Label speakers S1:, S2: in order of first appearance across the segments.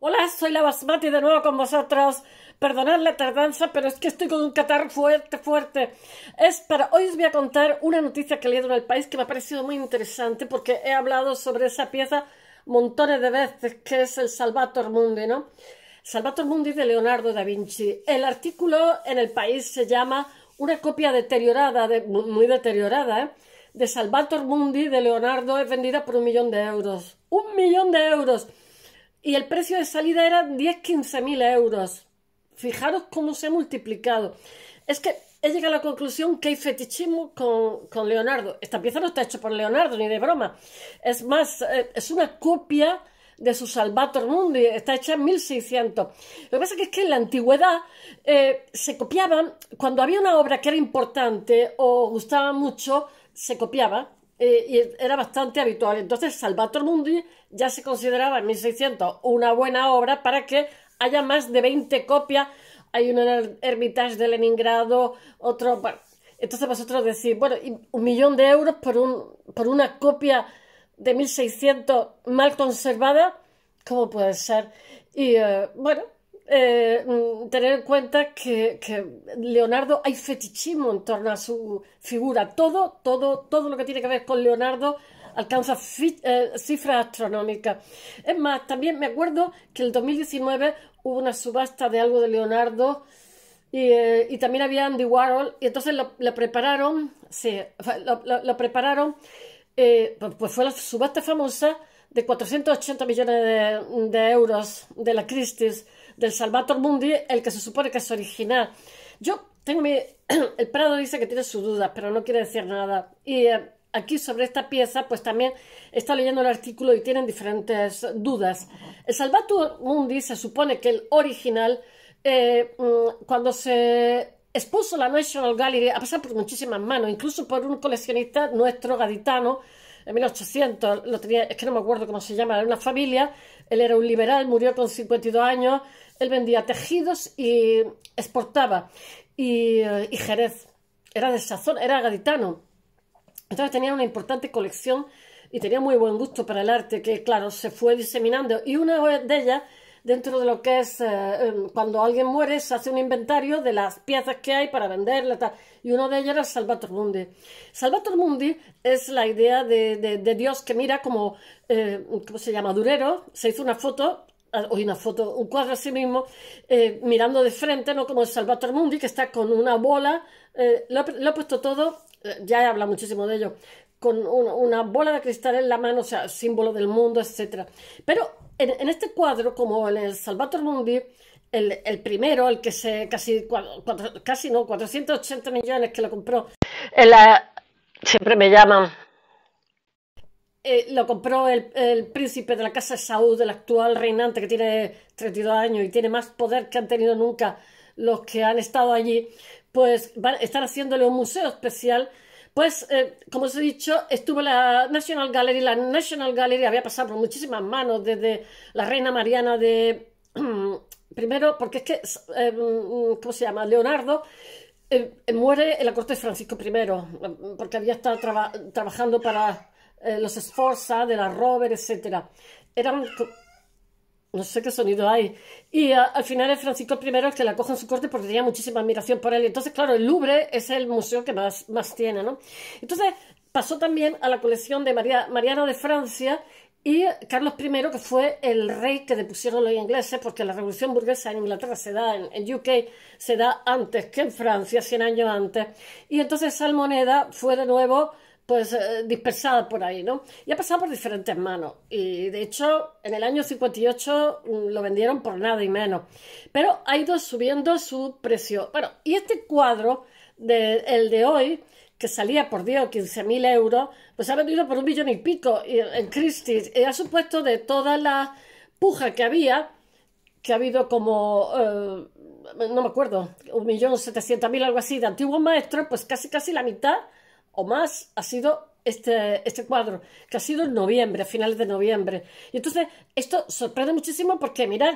S1: Hola, soy la Basmati de nuevo con vosotros. Perdonad la tardanza, pero es que estoy con un catarro fuerte, fuerte. Es para hoy os voy a contar una noticia que he leído en el país que me ha parecido muy interesante porque he hablado sobre esa pieza montones de veces, que es el Salvator Mundi, ¿no? Salvator Mundi de Leonardo da Vinci. El artículo en el país se llama Una copia deteriorada, muy deteriorada, ¿eh? de Salvator Mundi de Leonardo es vendida por un millón de euros. ¡Un millón de euros! y el precio de salida era 10-15 mil euros. Fijaros cómo se ha multiplicado. Es que he llegado a la conclusión que hay fetichismo con, Leonardo. Esta pieza no está hecha por Leonardo, ni de broma. Es más, eh, es una copia de su Salvator Mundi, está hecha en 1600. Lo que pasa es que en la antigüedad eh, se copiaban, cuando había una obra que era importante o gustaba mucho, se copiaba eh, y era bastante habitual. Entonces, Salvator Mundi ya se consideraba en 1600 una buena obra para que haya más de 20 copias. Hay una en el Hermitage de Leningrado, otro... entonces vosotros decís, bueno, un millón de euros por, un, por una copia de 1600 mal conservada, ¿cómo puede ser? Y eh, bueno, eh, mm, tener en cuenta que, Leonardo hay fetichismo en torno a su figura. Todo, todo, todo lo que tiene que ver con Leonardo alcanza eh, cifras astronómicas. Es más, también me acuerdo que en el 2019 hubo una subasta de algo de Leonardo y, eh, también había Andy Warhol y entonces lo, prepararon, sí, lo, prepararon, pues, pues fue la subasta famosa de 480 millones de, de euros de la Christie's del Salvator Mundi, el que se supone que es original. Yo tengo mi... El Prado dice que tiene sus dudas, pero no quiere decir nada. Y eh, aquí sobre esta pieza, pues también está leyendo el artículo y tienen diferentes dudas. El Salvator Mundi se supone que el original, eh, mm, cuando se expuso la National Gallery, a pasado por muchísimas manos, incluso por un coleccionista nuestro gaditano, en 1800, lo tenía, es que no me acuerdo cómo se llama, era una familia, él era un liberal, murió con 52 años, él vendía tejidos y exportaba, y, eh, y Jerez, era de sazón era gaditano, entonces tenía una importante colección y tenía muy buen gusto para el arte, que claro, se fue diseminando, y una de ellas dentro de lo que es eh, em, cuando alguien muere, se hace un inventario de las piezas que hay para venderla y uno de ellos era Salvator Mundi. Salvator Mundi es la idea de, Dios que mira como, eh, ¿cómo se llama? Durero, se hizo una foto eh, hoy una foto, un cuadro a sí mismo, mirando de frente, no como el Salvator Mundi, que está con una bola, lo, ha puesto todo, ya he hablado muchísimo de ello, con una, bola de cristal en la mano, o sea, símbolo del mundo, etc. Pero en, este cuadro, como en el Salvator Mundi, el, primero, el que se casi, casi no, 480 millones que lo compró. siempre me llaman. Eh, lo compró el, príncipe de la casa de Saúl, el actual reinante que tiene 32 años y tiene más poder que han tenido nunca los que han estado allí. Pues van, están haciéndole un museo especial pues, eh, como os he dicho, estuvo la National Gallery. La National Gallery había pasado por muchísimas manos, desde la reina Mariana de... Primero, porque es que, em, ¿cómo se llama? Leonardo em, em, muere en la corte de Francisco I, porque había estado trabajando para eh, los esforzas de la Rover, etc. Eran no sé qué sonido hay. Y ah, al final es Francisco I el que la coge en su corte porque tenía muchísima admiración por él. Entonces, claro, el Louvre es el museo que más, tiene, ¿no? Entonces, pasó también a la colección de María, Mariana de Francia y Carlos I, que fue el rey que depusieron los ingleses, porque la revolución burguesa en Inglaterra se da, en, en UK, se da antes que en Francia, 100 años antes. Y entonces Salmoneda fue de nuevo pues eh, dispersada por ahí, ¿no? Y ha pasado por diferentes manos. Y de hecho, en el año 58 mm, lo vendieron por nada y menos. Pero ha ido subiendo su precio. Bueno, y este cuadro, de, el de hoy, que salía por 10 o 15 mil euros, pues ha vendido por un millón y pico en Christie's. Y ha supuesto de toda la puja que había, que ha habido como, eh, no me acuerdo, un millón setecientos mil, algo así, de antiguos maestros, pues casi casi la mitad o más ha sido este, este, cuadro, que ha sido en noviembre, a finales de noviembre. Y entonces esto sorprende muchísimo porque, mirad,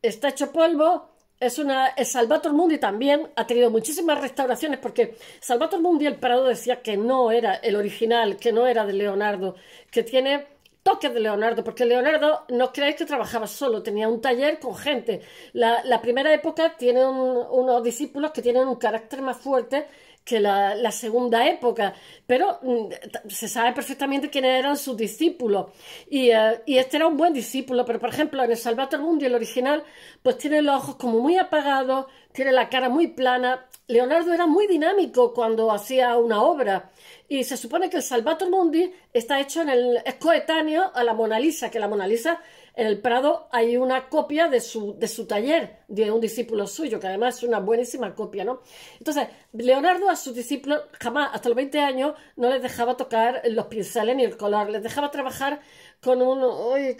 S1: está hecho polvo, es una Salvator Mundi también ha tenido muchísimas restauraciones porque Salvator Mundi el Prado decía que no era el original, que no era de Leonardo, que tiene toques de Leonardo, porque Leonardo no creáis que trabajaba solo, tenía un taller con gente. La, primera época tiene unos discípulos que tienen un carácter más fuerte que la, segunda época, pero mm, se sabe perfectamente quiénes eran sus discípulos. Eh, y, este era un buen discípulo, pero por ejemplo en el Salvator Mundi, el original, pues tiene los ojos como muy apagados, tiene la cara muy plana. Leonardo era muy dinámico cuando hacía una obra. Y se supone que el Salvator Mundi está hecho en el, es coetáneo a la Mona Lisa, que la Mona Lisa en el Prado hay una copia de su, taller, de un discípulo suyo, que además es una buenísima copia, ¿no? Entonces, Leonardo a sus discípulos jamás, hasta los 20 años, no les dejaba tocar los pinceles ni el color, les dejaba trabajar con un,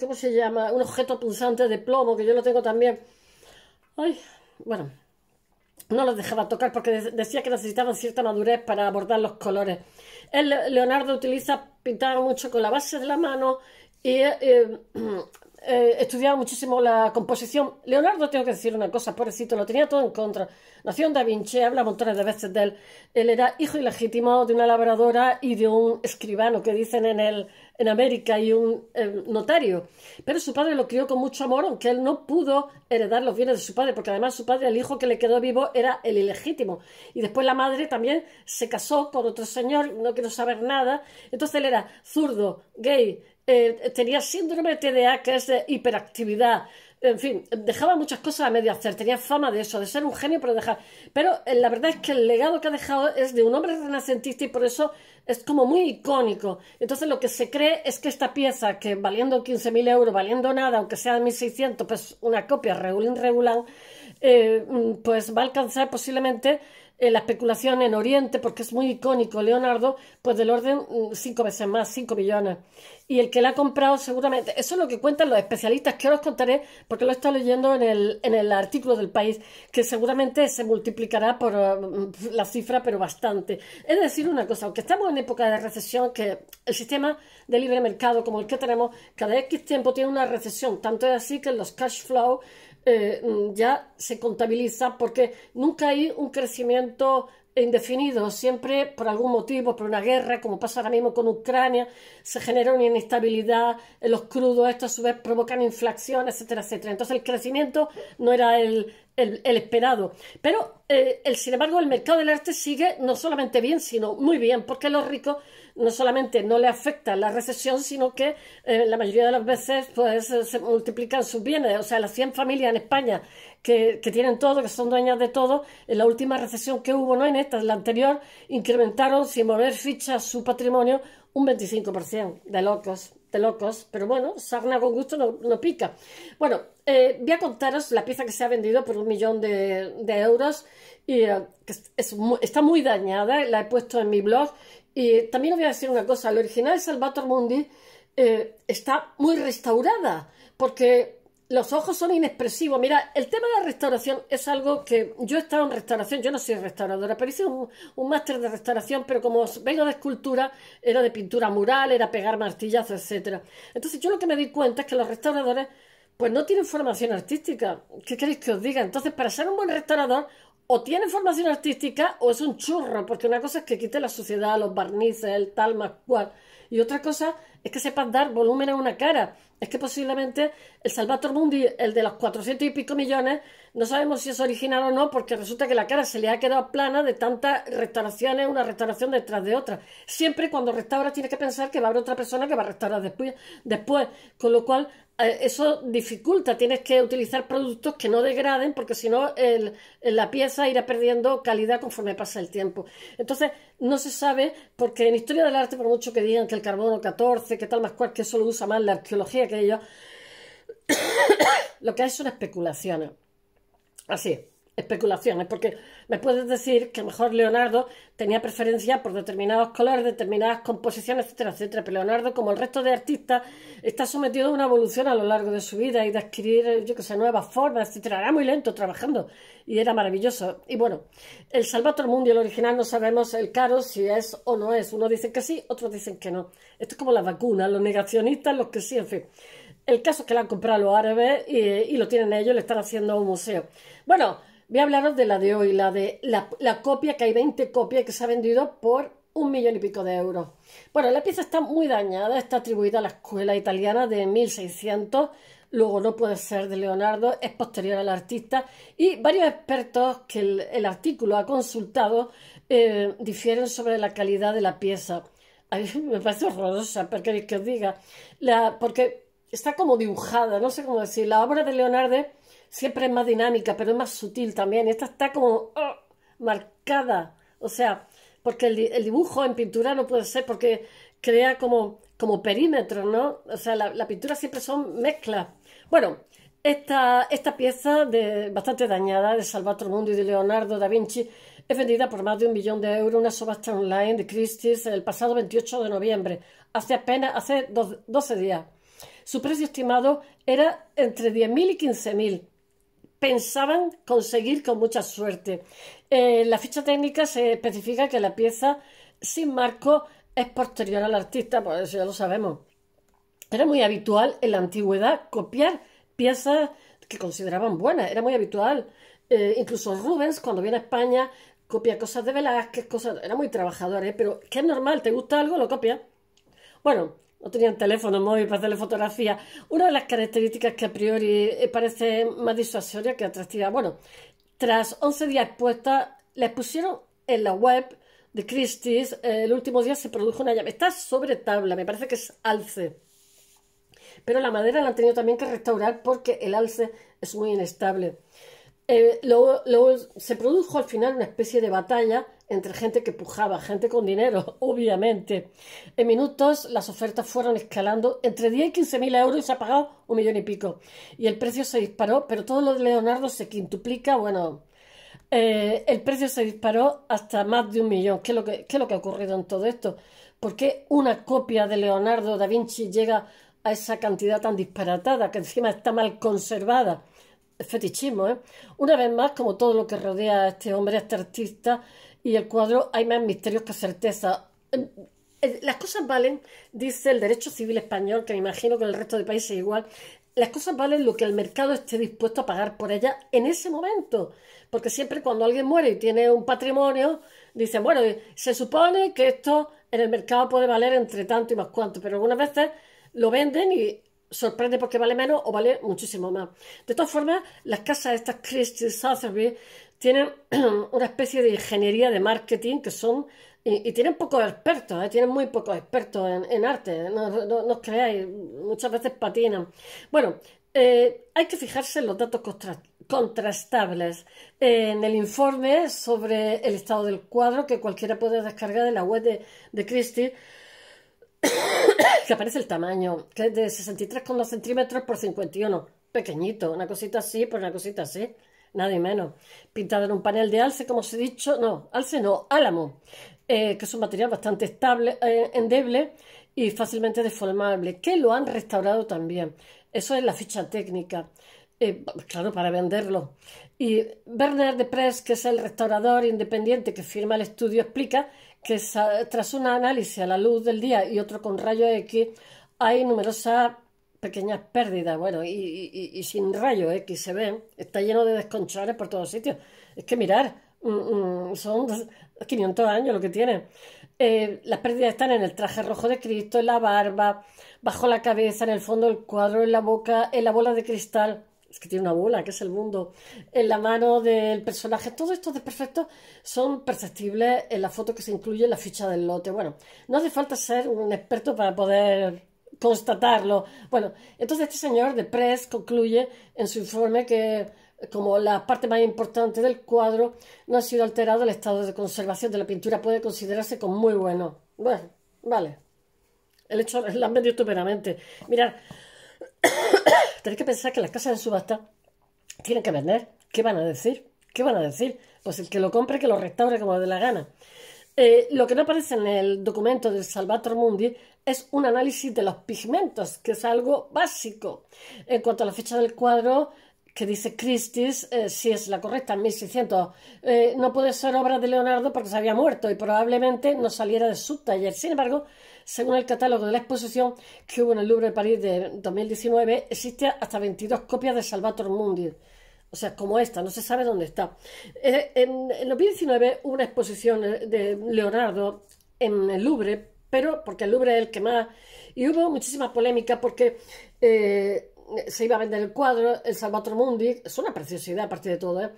S1: ¿cómo se llama? Un objeto punzante de plomo, que yo lo tengo también. Ay, bueno, no los dejaba tocar porque decía que necesitaban cierta madurez para abordar los colores. El Leonardo utiliza pintar mucho con la base de la mano y eh, eh, eh, estudiaba muchísimo la composición. Leonardo, tengo que decir una cosa, pobrecito, lo tenía todo en contra. Nació en Da Vinci, habla montones de veces de él. Él era hijo ilegítimo de una labradora y de un escribano, que dicen en, el, en América, y un eh, notario. Pero su padre lo crió con mucho amor, aunque él no pudo heredar los bienes de su padre, porque además su padre, el hijo que le quedó vivo, era el ilegítimo. Y después la madre también se casó con otro señor, no quiero saber nada. Entonces él era zurdo, gay, eh, tenía síndrome de TDA, que es de hiperactividad. En fin, dejaba muchas cosas a medio hacer, tenía fama de eso, de ser un genio, pero dejar. Pero eh, la verdad es que el legado que ha dejado es de un hombre renacentista y por eso es como muy icónico. Entonces lo que se cree es que esta pieza, que valiendo 15.000 euros, valiendo nada, aunque sea de 1.600, pues una copia regular, eh, mm, pues va a alcanzar posiblemente en eh, la especulación en Oriente, porque es muy icónico Leonardo, pues del orden mm, cinco veces más, cinco millones. Y el que la ha comprado seguramente, eso es lo que cuentan los especialistas, que os contaré, porque lo he estado leyendo en el, en el artículo del país, que seguramente se multiplicará por mm, la cifra, pero bastante. Es decir, una cosa, aunque estamos en época de recesión, que el sistema de libre mercado como el que tenemos, cada X tiempo tiene una recesión, tanto es así que los cash flow eh, mm, ya se contabiliza porque nunca hay un crecimiento indefinido, siempre por algún motivo, por una guerra, como pasa ahora mismo con Ucrania, se genera una inestabilidad, eh, los crudos, esto a su vez provocan inflación, etcétera, etcétera. Entonces el crecimiento no era el, el, esperado. Pero, eh, el, sin embargo, el mercado del arte sigue no solamente bien, sino muy bien, porque los ricos no solamente no le afecta la recesión, sino que eh, la mayoría de las veces pues, eh, se multiplican sus bienes. O sea, las 100 familias en España que, tienen todo, que son dueñas de todo, en la última recesión que hubo, no en esta, en la anterior, incrementaron sin mover ficha su patrimonio un 25% de locos de locos, pero bueno, sarna con gusto no, pica. Bueno, eh, voy a contaros la pieza que se ha vendido por un millón de, euros y que está muy dañada, la he puesto en mi blog y también os voy a decir una cosa, el original de Salvator Mundi eh, está muy restaurada, porque los ojos son inexpresivos. Mira, el tema de la restauración es algo que yo he estado en restauración, yo no soy restauradora, pero hice un, máster de restauración, pero como vengo de escultura, era de pintura mural, era pegar martillazos, etcétera. Entonces yo lo que me di cuenta es que los restauradores pues no tienen formación artística. ¿Qué queréis que os diga? Entonces, para ser un buen restaurador, o tiene formación artística o es un churro, porque una cosa es que quite la suciedad, los barnices, el tal, más cual, y otra cosa es que sepan dar volumen a una cara. Es que posiblemente el Salvator Mundi, el de los 400 y pico millones, no sabemos si es original o no, porque resulta que la cara se le ha quedado plana de tantas restauraciones, una restauración detrás de otra. Siempre cuando restaura tiene que pensar que va a haber otra persona que va a restaurar después, después. con lo cual eh, eso dificulta, tienes que utilizar productos que no degraden porque si no la pieza irá perdiendo calidad conforme pasa el tiempo. Entonces, no se sabe, porque en historia del arte, por mucho que digan que el carbono 14, que tal más cual, que eso lo usa más la arqueología que ellos, lo que hay son especulaciones. Así es especulaciones, porque me puedes decir que a lo mejor Leonardo tenía preferencia por determinados colores, determinadas composiciones, etcétera, etcétera, pero Leonardo, como el resto de artistas, está sometido a una evolución a lo largo de su vida y de adquirir, yo que sé, nuevas formas, etcétera. Era muy lento trabajando y era maravilloso. Y bueno, el Salvator Mundi, el original, no sabemos el caro si es o no es. Unos dicen que sí, otros dicen que no. Esto es como la vacuna, los negacionistas, los que sí, en fin. El caso es que la han comprado los árabes y, y lo tienen ellos, le están haciendo un museo. Bueno, Voy a hablaros de la de hoy, la de la, copia, que hay 20 copias que se ha vendido por un millón y pico de euros. Bueno, la pieza está muy dañada, está atribuida a la escuela italiana de 1600, luego no puede ser de Leonardo, es posterior al artista y varios expertos que el, artículo ha consultado eh, difieren sobre la calidad de la pieza. A mí me parece horrorosa, queréis que os diga, la, porque está como dibujada, no sé cómo decir, la obra de Leonardo siempre es más dinámica, pero es más sutil también. Esta está como oh, marcada, o sea, porque el, dibujo en pintura no puede ser porque crea como, como perímetro ¿no? O sea, la, pintura siempre son mezclas. Bueno, esta, esta, pieza, de, bastante dañada, de Salvatore Mundi y de Leonardo da Vinci, es vendida por más de un millón de euros en una subasta online de Christie's el pasado 28 de noviembre, hace apenas hace 12 días. Su precio estimado era entre 10.000 y 15.000 pensaban conseguir con mucha suerte. en eh, la ficha técnica se especifica que la pieza sin marco es posterior al artista, por pues eso ya lo sabemos. Era muy habitual en la antigüedad copiar piezas que consideraban buenas, era muy habitual. Eh, incluso Rubens, cuando viene a España, copia cosas de Velázquez, cosas. Era muy trabajador, ¿eh? pero que es normal, te gusta algo, lo copia. Bueno, no tenían teléfono móvil para hacerle fotografía. Una de las características que a priori eh, parece más disuasoria que atractiva. Bueno, tras 11 días expuesta, la pusieron en la web de Christie's. Eh, el último día se produjo una llave. Está sobre tabla, me parece que es alce. Pero la madera la han tenido también que restaurar porque el alce es muy inestable. Eh, luego se produjo al final una especie de batalla entre gente que pujaba, gente con dinero, obviamente. En minutos las ofertas fueron escalando entre 10 y 15 mil euros y se ha pagado un millón y pico. Y el precio se disparó, pero todo lo de Leonardo se quintuplica, bueno, eh, el precio se disparó hasta más de un millón. ¿Qué es, lo que, ¿Qué es lo que ha ocurrido en todo esto? ¿Por qué una copia de Leonardo da Vinci llega a esa cantidad tan disparatada, que encima está mal conservada? fetichismo, ¿eh? Una vez más, como todo lo que rodea a este hombre, a este artista, y el cuadro hay más misterios que certeza. Eh, eh, las cosas valen, dice el derecho civil español, que me imagino que en el resto de países igual, las cosas valen lo que el mercado esté dispuesto a pagar por ellas en ese momento. Porque siempre cuando alguien muere y tiene un patrimonio, dicen, bueno, se supone que esto en el mercado puede valer entre tanto y más cuanto, pero algunas veces lo venden y sorprende porque vale menos o vale muchísimo más. De todas formas, las casas de estas Christie, Sotheby's, tienen una especie de ingeniería de marketing que son y, tienen pocos expertos, ¿eh? tienen muy pocos expertos en, arte, ¿eh? no, no, os creáis, muchas veces patinan. Bueno, eh, hay que fijarse en los datos contrastables, en el informe sobre el estado del cuadro que cualquiera puede descargar de la web de, de Christie, que aparece el tamaño, que es de 63,2 centímetros por 51, pequeñito, una cosita así por una cosita así nadie menos. pintado en un panel de alce, como os he dicho, no, alce no, álamo, eh, que es un material bastante estable, eh, endeble y fácilmente deformable, que lo han restaurado también. Eso es la ficha técnica. Eh, claro, para venderlo. Y Bernard de Press, que es el restaurador independiente que firma el estudio, explica que tras un análisis a la luz del día y otro con rayos X, hay numerosas pequeñas pérdidas, bueno, y, sin rayos X se ven, está lleno de desconchones por todos sitios. Es que mirar, mm, mm, son 500 años lo que tiene. Eh, las pérdidas están en el traje rojo de Cristo, en la barba, bajo la cabeza, en el fondo del cuadro, en la boca, en la bola de cristal. Es que tiene una bola, que es el mundo. En la mano del personaje. Todos estos desperfectos son perceptibles en la foto que se incluye en la ficha del lote. Bueno, no hace falta ser un experto para poder constatarlo. Bueno, entonces este señor de Press concluye en su informe que eh, como la parte más importante del cuadro no ha sido alterado, el estado de conservación de la pintura puede considerarse como muy bueno. Bueno, vale. El hecho la han vendido estupendamente. Mirad, tenéis que pensar que las casas de subasta tienen que vender. ¿Qué van a decir? ¿Qué van a decir? Pues el que lo compre, que lo restaure como le dé la gana. Eh, lo que no aparece en el documento de Salvator Mundi es un análisis de los pigmentos, que es algo básico. En cuanto a la fecha del cuadro, que dice Christie's, eh, si es la correcta, en 1600, eh, no puede ser obra de Leonardo porque se había muerto y probablemente no saliera de su taller. Sin embargo, según el catálogo de la exposición que hubo en el Louvre de París de 2019, existen hasta 22 copias de Salvator Mundi o sea, como esta, no se sabe dónde está. Eh, en, 2019 hubo una exposición eh, de Leonardo en el Louvre, pero porque el Louvre es el que más... Y hubo muchísima polémica porque eh, se iba a vender el cuadro, el Salvatore Mundi, es una preciosidad aparte de todo,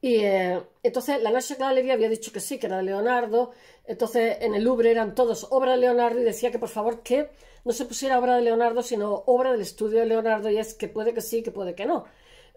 S1: Y entonces la National Gallery había dicho que sí, que era de Leonardo. Entonces en el Louvre eran todos obra de Leonardo y decía que por favor que no se pusiera obra de Leonardo, sino obra del estudio de Leonardo. Y es que puede que sí, que puede que no.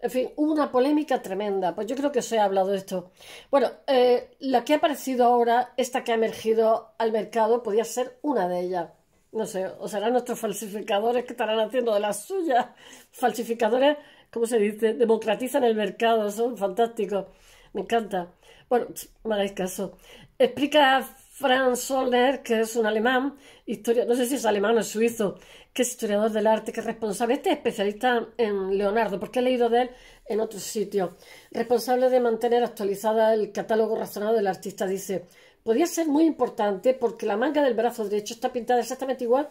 S1: En fin, hubo una polémica tremenda. Pues yo creo que se he hablado de esto. Bueno, eh, la que ha aparecido ahora, esta que ha emergido al mercado, podía ser una de ellas. No sé, o serán nuestros falsificadores que estarán haciendo de las suyas. Falsificadores, ¿cómo se dice? Democratizan el mercado, son fantásticos. Me encanta. Bueno, me hagáis caso. Explica Franz Solner, que es un alemán, historia, no sé si es alemán o es suizo, que historiador del arte, que es responsable, este es especialista en Leonardo, porque he leído de él en otros sitios, responsable de mantener actualizada el catálogo razonado del artista, dice, podía ser muy importante porque la manga del brazo derecho está pintada exactamente igual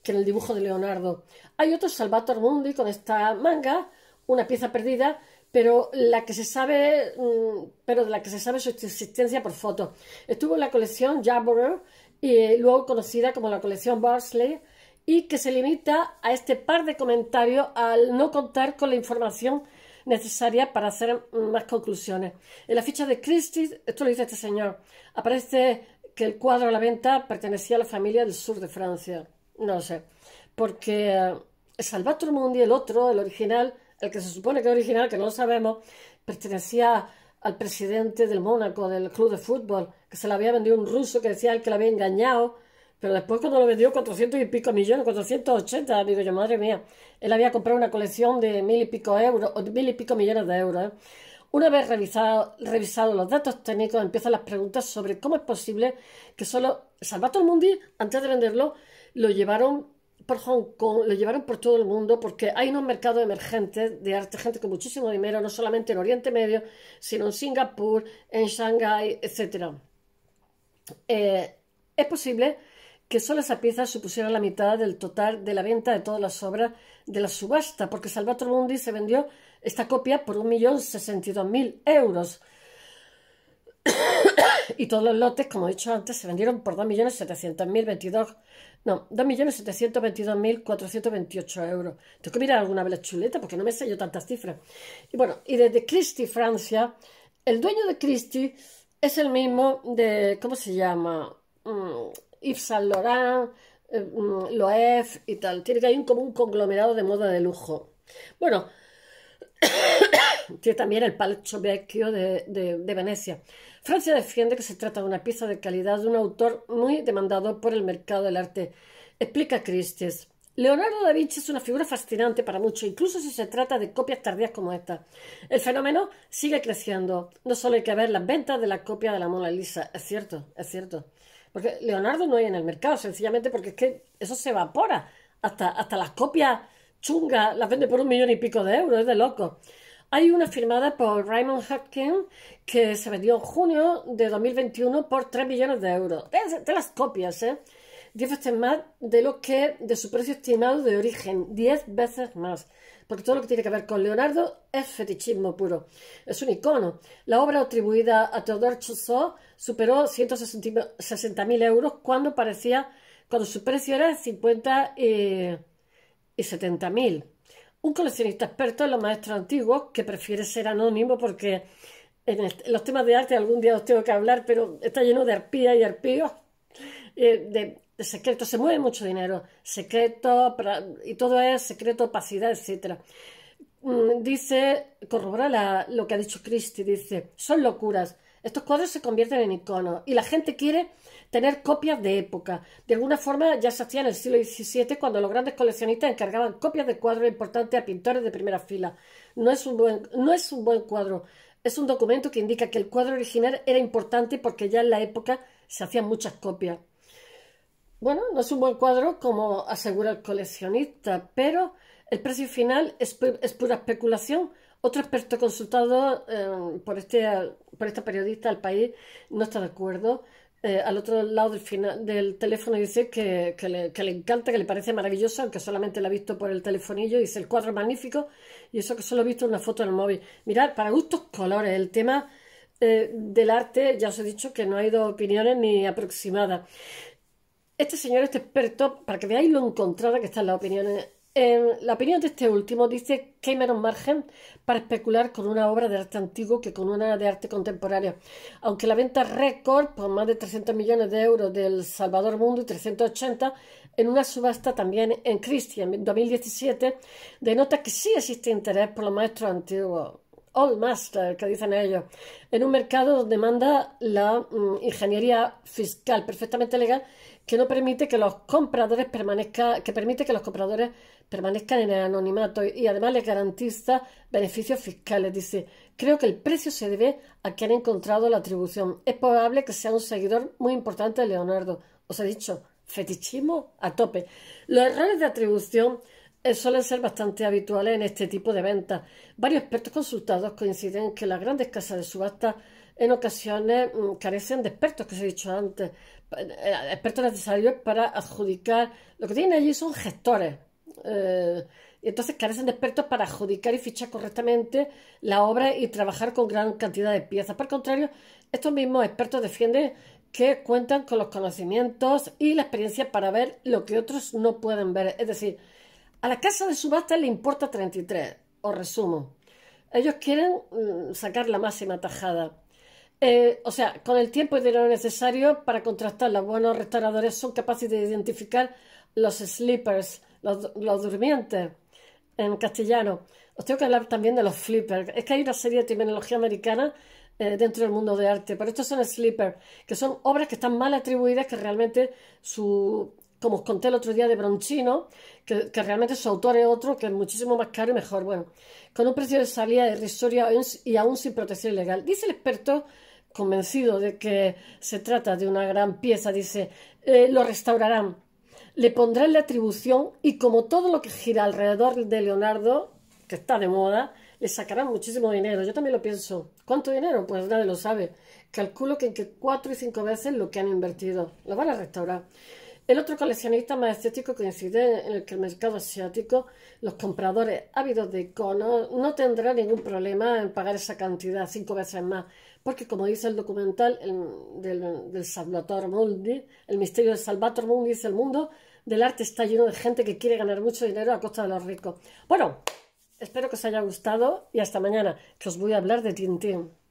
S1: que en el dibujo de Leonardo. Hay otro Salvator Mundi con esta manga, una pieza perdida, pero la que se sabe, mm, pero de la que se sabe su existencia por fotos. Estuvo en la colección Jabberer y luego conocida como la colección Barsley y que se limita a este par de comentarios al no contar con la información necesaria para hacer más conclusiones. En la ficha de Christie, esto lo dice este señor, aparece que el cuadro a la venta pertenecía a la familia del sur de Francia. No sé, porque eh, el Salvatore Mundi, el otro, el original, el que se supone que es original, que no lo sabemos, pertenecía al presidente del Mónaco, del club de fútbol, que se lo había vendido un ruso que decía el que la había engañado pero después cuando lo vendió, 400 y pico millones, 480, digo yo, madre mía. Él había comprado una colección de mil y pico euros, mil y pico millones de euros. ¿eh? Una vez revisado, revisado los datos técnicos, empiezan las preguntas sobre cómo es posible que solo Salvatore Mundi, antes de venderlo, lo llevaron por Hong Kong, lo llevaron por todo el mundo, porque hay unos mercados emergentes de arte, gente con muchísimo dinero, no solamente en Oriente Medio, sino en Singapur, en Shanghai etc. Eh, es posible que solo esa pieza supusiera la mitad del total de la venta de todas las obras de la subasta, porque Salvatore Mundi se vendió esta copia por 1.062.000 euros. y todos los lotes, como he dicho antes, se vendieron por No, 2.722.428 euros. Tengo que mirar alguna vez chuleta porque no me sé yo tantas cifras. Y bueno, y desde Christie, Francia, el dueño de Christie es el mismo de. ¿Cómo se llama? Mm, Yves Saint Laurent, eh, mm, y tal. Tiene que haber un un conglomerado de moda de lujo. Bueno, tiene también el Palazzo Vecchio de, Venecia. Francia defiende que se trata de una pieza de calidad de un autor muy demandado por el mercado del arte. Explica Christie's. Leonardo da Vinci es una figura fascinante para muchos, incluso si se trata de copias tardías como esta. El fenómeno sigue creciendo. No solo hay que ver las ventas de la copia de la Mona Lisa, es cierto, es cierto. Porque Leonardo no hay en el mercado, sencillamente porque es que eso se evapora. Hasta, las copias chungas las vende por un millón y pico de euros, es de loco. Hay una firmada por Raymond Hutkin que se vendió en junio de 2021 por 3 millones de euros. De, las copias, ¿eh? 10 veces más de lo que de su precio estimado de origen. 10 veces más. Porque todo lo que tiene que ver con Leonardo es fetichismo puro. Es un icono. La obra atribuida a Theodore Chaussot superó 160.000 euros cuando parecía cuando su precio era de 50 eh, y 70.000. Un coleccionista experto en los maestros antiguos que prefiere ser anónimo porque en los temas de arte algún día os tengo que hablar, pero está lleno de arpías y arpíos, eh, de, secretos, se mueve mucho dinero, secreto y todo es secreto, opacidad, etcétera mm, dice, corrobora lo que ha dicho Christie, dice, son locuras, estos cuadros se convierten en iconos y la gente quiere tener copias de época. De alguna forma ya se hacía en el siglo XVII cuando los grandes coleccionistas encargaban copias de cuadros importantes a pintores de primera fila. No es un buen, cuadro, es un documento que indica que el cuadro original era importante porque ya en la época se hacían muchas copias. Bueno, no es un buen cuadro como asegura el coleccionista, pero el precio final es pura especulación otro experto consultado eh, por, este, por esta periodista del país no está de acuerdo. Eh, al otro lado del, teléfono dice que, le, encanta, que le parece maravilloso, aunque solamente la ha visto por el telefonillo. Dice el cuadro magnífico y eso que solo ha visto una foto en el móvil. Mirad, para gustos colores, el tema eh, del arte, ya os he dicho que no hay dos opiniones ni aproximadas. Este señor, este experto, para que veáis lo encontrada que están las opiniones en la opinión de este último dice que hay menos Margen para especular con una obra de arte antiguo que con una de arte contemporáneo. Aunque la venta récord por más de 300 millones de euros del Salvador Mundo y 380 en una subasta también en Christie en 2017 denota que sí existe interés por los maestros antiguos. All Master, que dicen ellos, en un mercado donde manda la mm, ingeniería fiscal perfectamente legal que no permite que los compradores permanezcan, que permite que los compradores permanezcan en el anonimato y además les garantiza beneficios fiscales. Dice, creo que el precio se debe a que han encontrado la atribución. Es probable que sea un seguidor muy importante de Leonardo. Os he dicho, fetichismo a tope. Los errores de atribución eh, suelen ser bastante habituales en este tipo de ventas. Varios expertos consultados coinciden en que las grandes casas de subasta en ocasiones mm, carecen de expertos, que os he dicho antes, eh, expertos necesarios para adjudicar. Lo que tienen allí son gestores. Eh, y entonces carecen de expertos para adjudicar y fichar correctamente la obra y trabajar con gran cantidad de piezas. Por contrario, estos mismos expertos defienden que cuentan con los conocimientos y la experiencia para ver lo que otros no pueden ver. Es decir, a la casa de subasta le importa 33, o resumo. Ellos quieren mm, sacar la máxima tajada. Eh, o sea, con el tiempo y dinero necesario para los buenos restauradores son capaces de identificar los sleepers, los, durmientes en castellano. Os tengo que hablar también de los flippers. Es que hay una serie de terminología americana eh, dentro del mundo de arte, pero estos son slippers, que son obras que están mal atribuidas, que realmente su, como os conté el otro día de Bronchino, que, realmente su autor es otro, que es muchísimo más caro y mejor. Bueno, con un precio de salida irrisorio y aún sin protección legal. Dice el experto convencido de que se trata de una gran pieza, dice, eh, lo restaurarán, le pondrán la atribución y como todo lo que gira alrededor de Leonardo, que está de moda, le sacarán muchísimo dinero. Yo también lo pienso. ¿Cuánto dinero? Pues nadie lo sabe. Calculo que cuatro y cinco veces lo que han invertido. Lo van a restaurar. El otro coleccionista más estético coincide en el que el mercado asiático, los compradores ávidos de iconos, no tendrá ningún problema en pagar esa cantidad cinco veces más, porque, como dice el documental del, del, Salvatore Mundi, el misterio de Salvatore Mundi es el mundo del arte está lleno de gente que quiere ganar mucho dinero a costa de los ricos. Bueno, espero que os haya gustado y hasta mañana, que os voy a hablar de Tintín.